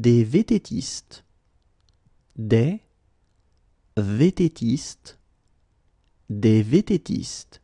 des vététistes, des vététistes, des vététistes.